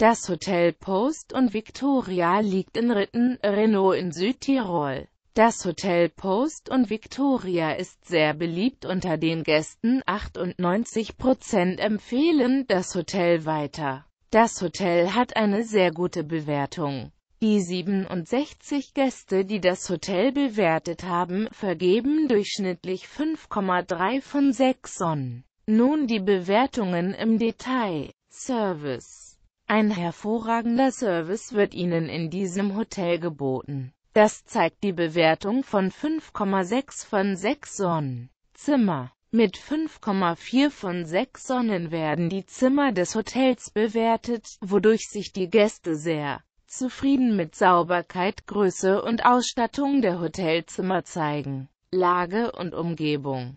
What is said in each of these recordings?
Das Hotel Post und Victoria liegt in Ritten, Renault in Südtirol. Das Hotel Post und Victoria ist sehr beliebt unter den Gästen, 98% empfehlen das Hotel weiter. Das Hotel hat eine sehr gute Bewertung. Die 67 Gäste, die das Hotel bewertet haben, vergeben durchschnittlich 5,3 von 6 Sonnen. Nun die Bewertungen im Detail. Service ein hervorragender Service wird Ihnen in diesem Hotel geboten. Das zeigt die Bewertung von 5,6 von 6 Sonnen. Zimmer mit 5,4 von 6 Sonnen werden die Zimmer des Hotels bewertet, wodurch sich die Gäste sehr zufrieden mit Sauberkeit, Größe und Ausstattung der Hotelzimmer zeigen. Lage und Umgebung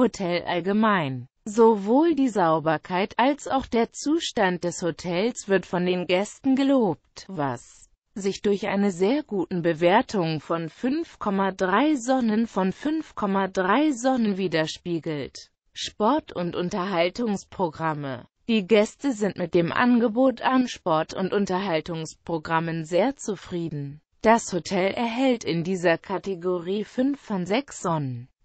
Hotel allgemein. Sowohl die Sauberkeit als auch der Zustand des Hotels wird von den Gästen gelobt, was sich durch eine sehr guten Bewertung von 5,3 Sonnen von 5,3 Sonnen widerspiegelt. Sport- und Unterhaltungsprogramme Die Gäste sind mit dem Angebot an Sport- und Unterhaltungsprogrammen sehr zufrieden. Das Hotel erhält in dieser Kategorie 5 von 6 Sonnen.